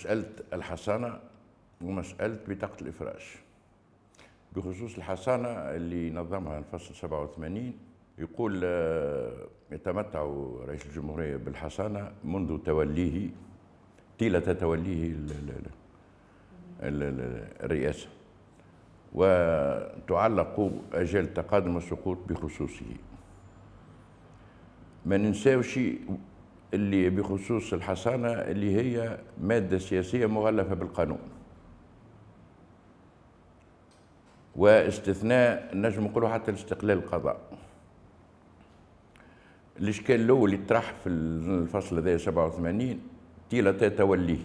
مسألة الحصانة ومسألة بطاقة الإفراج بخصوص الحصانة اللي نظمها الفصل 87 يقول آه، يتمتع رئيس الجمهورية بالحصانة منذ توليه طيلة توليه الرئاسة وتعلق أجل تقادم السقوط بخصوصه ما ننساوش اللي بخصوص الحصانة اللي هي مادة سياسية مغلفة بالقانون واستثناء نجم نقولوا حتى الاستقلال القضاء الإشكال الأول اللي طرح في الفصل هذا 87 تيلة توليه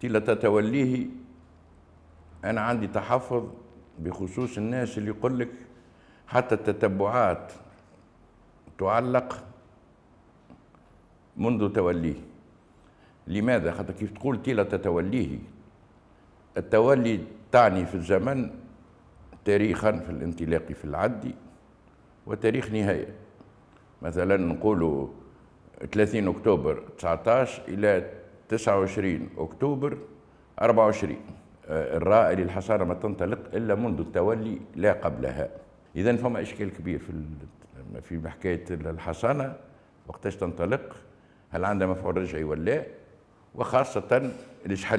تيلة توليه أنا عندي تحفظ بخصوص الناس اللي يقول لك حتى التتبعات تعلق منذ توليه لماذا؟ خاطر كيف تقول تيلا تتوليه التولي تعني في الزمن تاريخا في الانطلاق في العد وتاريخ نهاية مثلا نقول 30 أكتوبر 19 إلى 29 أكتوبر 24 آه، الراء للحصانة ما تنطلق إلا منذ التولي لا قبلها إذا فما إشكال كبير في في حكاية الحصانة وقتاش تنطلق هل عندها مفعول رجعي ولا لا وخاصة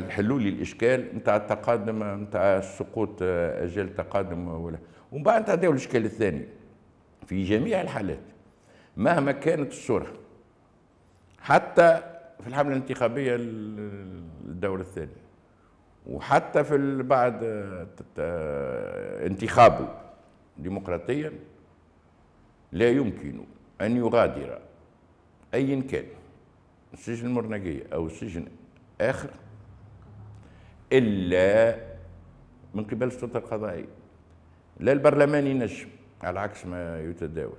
حلوا لي الإشكال نتاع التقادم نتاع سقوط آه، أجل التقادم ولا ومن بعد نتعداو الإشكال الثاني في جميع الحالات مهما كانت الصورة حتى في الحملة الانتخابية الدورة الثانية وحتى في بعد آه، آه، انتخابه ديمقراطيا لا يمكن أن يغادر أيا كان السجن المرنقية أو السجن آخر إلا من قبل السلطة القضائية لا البرلمان ينجم على عكس ما يتداول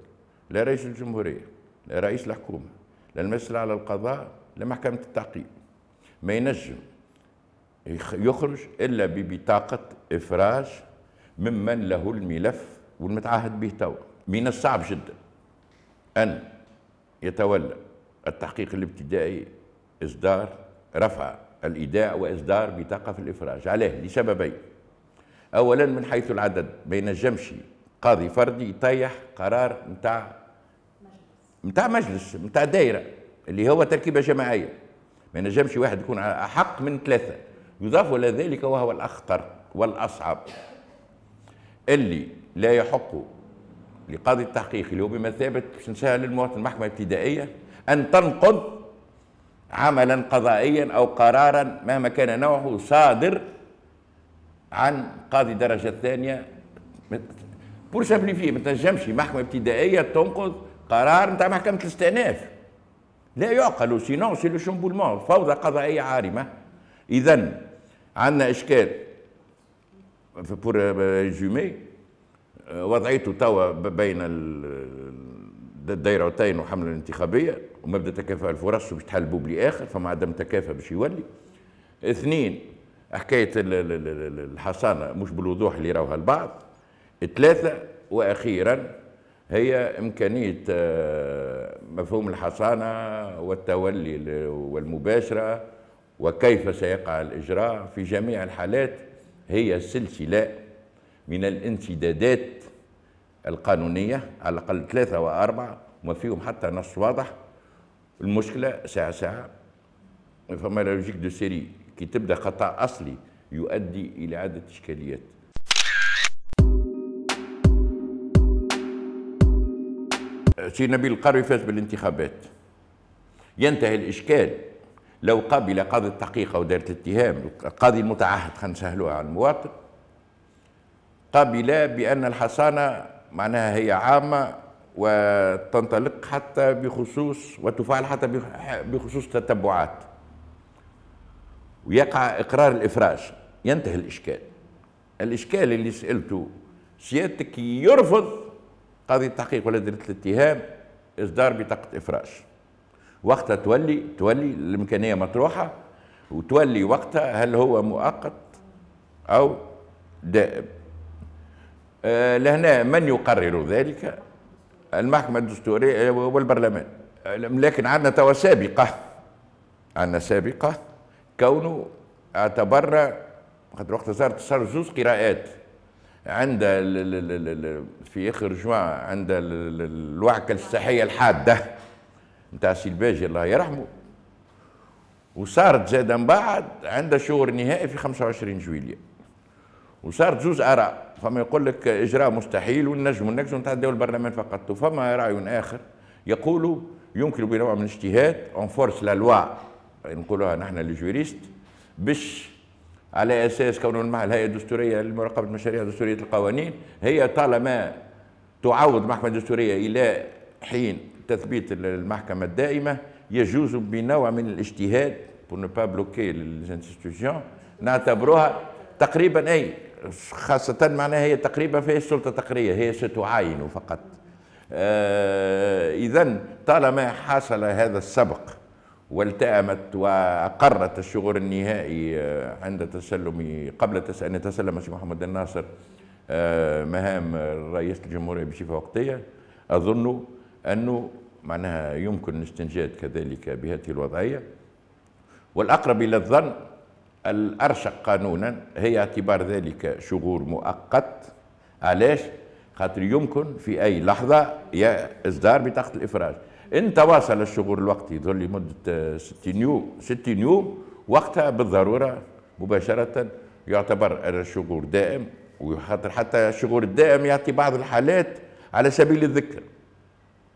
لا رئيس الجمهورية لا رئيس الحكومة لا المسألة على القضاء لا محكمة التعقيب ما ينجم يخرج إلا ببطاقة إفراج ممن له الملف والمتعهد به توا من الصعب جدا أن يتولى التحقيق الابتدائي إصدار رفع الإيداع وإصدار بطاقة في الإفراج عليه لسببين أولا من حيث العدد بين الجمشي قاضي فردي طيح قرار نتاع نتاع مجلس نتاع دايرة اللي هو تركيبة جماعية ما ينجمش واحد يكون أحق من ثلاثة يضاف إلى ذلك وهو الأخطر والأصعب اللي لا يحق لقاضي التحقيق اللي هو بمثابة باش نسهل المواطن محكمة ابتدائية أن تنقض عملا قضائيا أو قرارا مهما كان نوعه صادر عن قاضي درجة ثانية بور سامبليفي ما تنجمش محكمة ابتدائية تنقض قرار نتاع محكمة الاستئناف لا يعقل سينون سي لو شومبولمون فوضى قضائية عارمة إذا عندنا إشكال بور جومي وضعيته توا بين الدائرتين وحملة انتخابية ومبدأ تكافؤ الفرص وباش تحل بوبلي آخر فما عدم تكافؤ باش يولي اثنين حكاية الحصانة مش بالوضوح اللي راوها البعض ثلاثة وأخيرا هي إمكانية آه، مفهوم الحصانة والتولي والمباشرة وكيف سيقع الإجراء في جميع الحالات هي سلسلة من الانسدادات القانونية على الأقل ثلاثة وأربعة وما فيهم حتى نص واضح المشكلة ساعة ساعة فما لوجيك دو سيري كي تبدا خطأ أصلي يؤدي إلى عدة إشكاليات سي نبيل القروي فاز بالانتخابات ينتهي الإشكال لو قبل قاضي التحقيق أو دائرة الاتهام القاضي المتعهد خلينا نسهلوها على المواطن قبل بأن الحصانة معناها هي عامة وتنطلق حتى بخصوص وتفعل حتى بخصوص تتبعات ويقع إقرار الإفراج ينتهي الإشكال الإشكال اللي سألته سيادتك يرفض قاضي التحقيق ولا دليل الاتهام إصدار بطاقة إفراج وقتها تولي تولي الإمكانية مطروحة وتولي وقتها هل هو مؤقت أو دائم آه، لهنا من يقرر ذلك المحكمة الدستورية والبرلمان لكن عندنا توا سابقة عندنا سابقة كونه اعتبر خاطر وقت صارت صار زوز قراءات عند في اخر جمعه عند الوعكه الصحيه الحاده نتاع سيلباجي الله يرحمه وصارت زاد من بعد عند شهور نهائي في 25 جويليه وصارت زوز اراء فما يقول لك اجراء مستحيل والنجم والنجم نتعداو البرلمان فقط وفما راي اخر يقول يمكن بنوع من الاجتهاد اون فورس لا لوا نقولوها نحن الجوريست باش على اساس كون مع الهيئه الدستوريه لمراقبه المشاريع الدستوريه القوانين هي طالما تعوض المحكمه الدستوريه الى حين تثبيت المحكمه الدائمه يجوز بنوع من الاجتهاد بور نو با بلوكي نعتبروها تقريبا اي خاصة معناها هي تقريبا فيها سلطة تقرية هي ستعاين فقط آه، إذا طالما حصل هذا السبق والتأمت وأقرت الشغور النهائي آه، عند تسلم قبل أن يتسلم الشيخ محمد الناصر آه، مهام رئيس الجمهورية بشفة وقتية أظن أنه معناها يمكن الاستنجاد كذلك بهذه الوضعية والأقرب إلى الظن الأرشق قانونا هي اعتبار ذلك شغور مؤقت علاش خاطر يمكن في أي لحظة يا إصدار بطاقة الإفراج إن تواصل الشغور الوقتي يظل لمدة 60 يوم 60 يوم وقتها بالضرورة مباشرة يعتبر الشغور دائم وخاطر حتى الشغور الدائم يعطي بعض الحالات على سبيل الذكر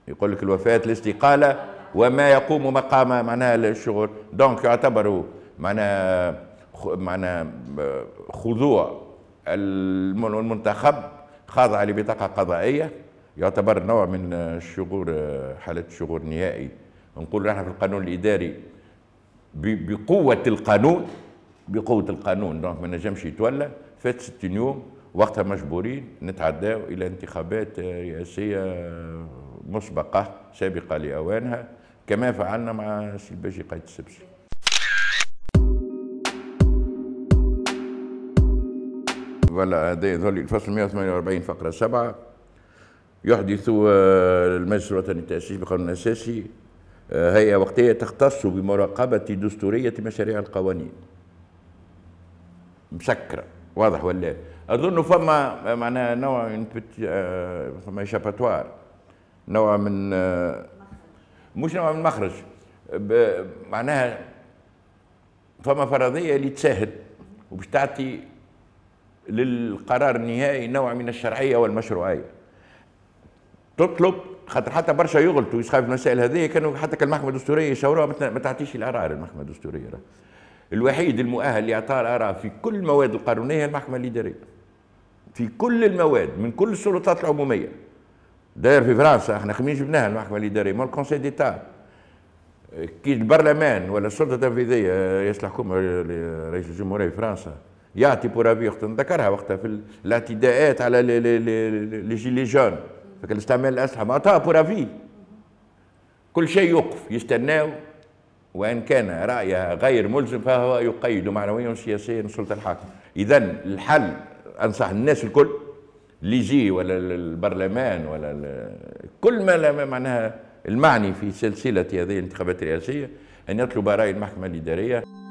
يقول لك الوفاة الاستقالة وما يقوم مقام معناها الشغور دونك يعتبر معناها معنا آه، خضوع المنتخب خاضع لبطاقة قضائية يعتبر نوع من الشغور آه، حالة شغور نهائي نقول نحن في القانون الإداري بقوة القانون بقوة القانون دونك ما نجمش يتولى فات 60 يوم وقتها مجبورين نتعداو إلى انتخابات آه، رئاسية مسبقة سابقة لأوانها كما فعلنا مع الباجي قايد السبسي ولا هذول الفصل 148 فقرة 7 يحدث آه، المجلس الوطني التأسيس بقانون أساسي آه، هيئة وقتية تختص بمراقبة دستورية مشاريع القوانين مسكرة واضح ولا أظن فما آه، معناها نوع من فما شاباتوار نوع من مش نوع من مخرج معناها فما فرضية اللي تساهل وباش تعطي للقرار النهائي نوع من الشرعيه والمشروعيه تطلب خاطر حتى برشا يغلطوا يسخاف المسائل هذه كانوا حتى المحكمة الدستوريه يشاوروها ما تعطيش الارار المحكمه الدستوريه الوحيد المؤهل اللي اعطاه الارار في كل المواد القانونيه المحكمه الاداريه في كل المواد من كل السلطات العموميه داير في فرنسا احنا خمين جبناها المحكمه الاداريه مال الكونسي ديتا كي البرلمان ولا السلطه التنفيذيه رئيس رئيس الجمهوريه في فرنسا يعطي بورافي وقت نذكرها وقتها في الاعتداءات على لي لي لي لي جون فكان استعمال الاسلحه ما بور بورافي كل شيء يوقف يستناو وان كان رايها غير ملزم فهو يقيد معنويا سياسيا السلطه الحاكمه اذا الحل انصح الناس الكل ليجي ولا البرلمان ولا كل ما معناها المعني في سلسله هذه الانتخابات الرئاسيه ان يطلب راي المحكمه الاداريه